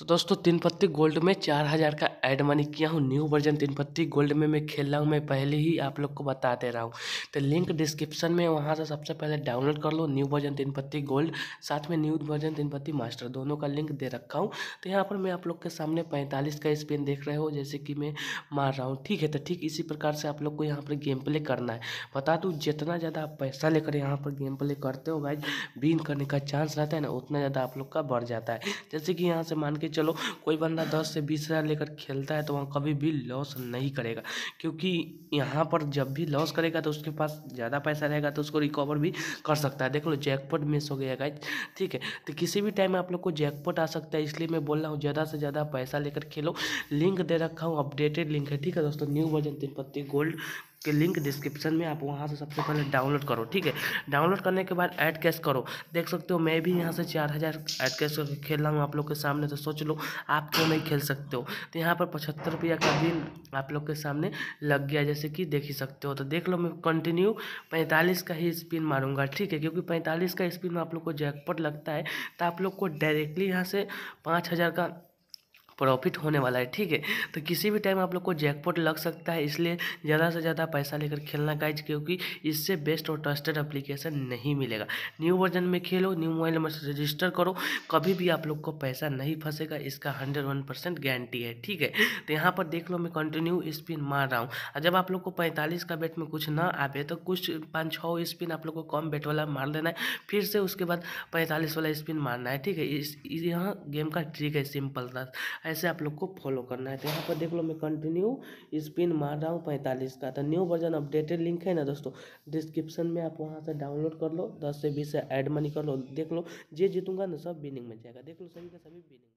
तो दोस्तों तीन पत्ती गोल्ड में चार हज़ार का ऐड मनी किया हूँ न्यू वर्जन तीन पत्ती गोल्ड में मैं खेल रहा हूँ मैं पहले ही आप लोग को बता दे रहा हूँ तो लिंक डिस्क्रिप्शन में वहाँ से सबसे पहले डाउनलोड कर लो न्यू वर्जन तीन पत्ती गोल्ड साथ में न्यू वर्जन तीन पत्ती मास्टर दोनों का लिंक दे रखा हूँ तो यहाँ पर मैं आप लोग के सामने पैंतालीस का स्पिन देख रहे हो जैसे कि मैं मार रहा हूँ ठीक है तो ठीक इसी प्रकार से आप लोग को यहाँ पर गेम प्ले करना है बता दूँ जितना ज़्यादा आप पैसा लेकर यहाँ पर गेम प्ले करते हो भाई बीन करने का चांस रहता है ना उतना ज़्यादा आप लोग का बढ़ जाता है जैसे कि यहाँ से मान के चलो कोई बंदा दस से बीस हज़ार लेकर खेलता है तो वहाँ कभी भी लॉस नहीं करेगा क्योंकि यहाँ पर जब भी लॉस करेगा तो उसके पास ज़्यादा पैसा रहेगा तो उसको रिकवर भी कर सकता है देख लो जैकपॉट मिस हो गया गाइज ठीक है तो किसी भी टाइम में आप लोग को जैकपॉट आ सकता है इसलिए मैं बोल रहा हूँ ज़्यादा से ज़्यादा पैसा लेकर खेलो लिंक दे रखा हूँ अपडेटेड लिंक है ठीक है दोस्तों न्यू वर्जन तिरुपत्ति गोल्ड के लिंक डिस्क्रिप्शन में आप वहाँ से सबसे पहले डाउनलोड करो ठीक है डाउनलोड करने के बाद ऐड कैश करो देख सकते हो मैं भी यहाँ से चार हज़ार ऐड कैश करके खेल रहा हूँ आप लोग के सामने तो सोच लो आप क्यों नहीं खेल सकते हो तो यहाँ पर पचहत्तर रुपया का दिन आप लोग के सामने लग गया जैसे कि देख ही सकते हो तो देख लो मैं कंटिन्यू पैंतालीस का ही स्पिन मारूंगा ठीक है क्योंकि पैंतालीस का स्पिन में आप लोग को जैकपट लगता है तो आप लोग को डायरेक्टली यहाँ से पाँच हज़ार का प्रॉफिट होने वाला है ठीक है तो किसी भी टाइम आप लोग को जैकपॉट लग सकता है इसलिए ज़्यादा से ज़्यादा पैसा लेकर खेलना गाइज क्योंकि इससे बेस्ट और ट्रस्टेड अप्लीकेशन नहीं मिलेगा न्यू वर्जन में खेलो न्यू मोबाइल नंबर से रजिस्टर करो कभी भी आप लोग को पैसा नहीं फंसेगा इसका हंड्रेड वन परसेंट गारंटी है ठीक है तो यहाँ पर देख लो मैं कंटिन्यू स्पिन मार रहा हूँ जब आप लोग को पैंतालीस का बेट में कुछ ना आवे तो कुछ पाँच छः स्पिन आप लोग को कम बेट वाला मार देना है फिर से उसके बाद पैंतालीस वाला स्पिन मारना है ठीक है इस यहाँ गेम का ट्रिक है सिंपल था ऐसे आप लोग को फॉलो करना है तो यहाँ पर देख लो मैं कंटिन्यू स्पिन मार रहा हूँ पैंतालीस का तो न्यू वर्जन अपडेटेड लिंक है ना दोस्तों डिस्क्रिप्शन में आप वहाँ से डाउनलोड कर लो दस से बीस से एड मनी कर लो देख लो जे जीतूंगा ना सब विनिंग में जाएगा देख लो सभी का सभी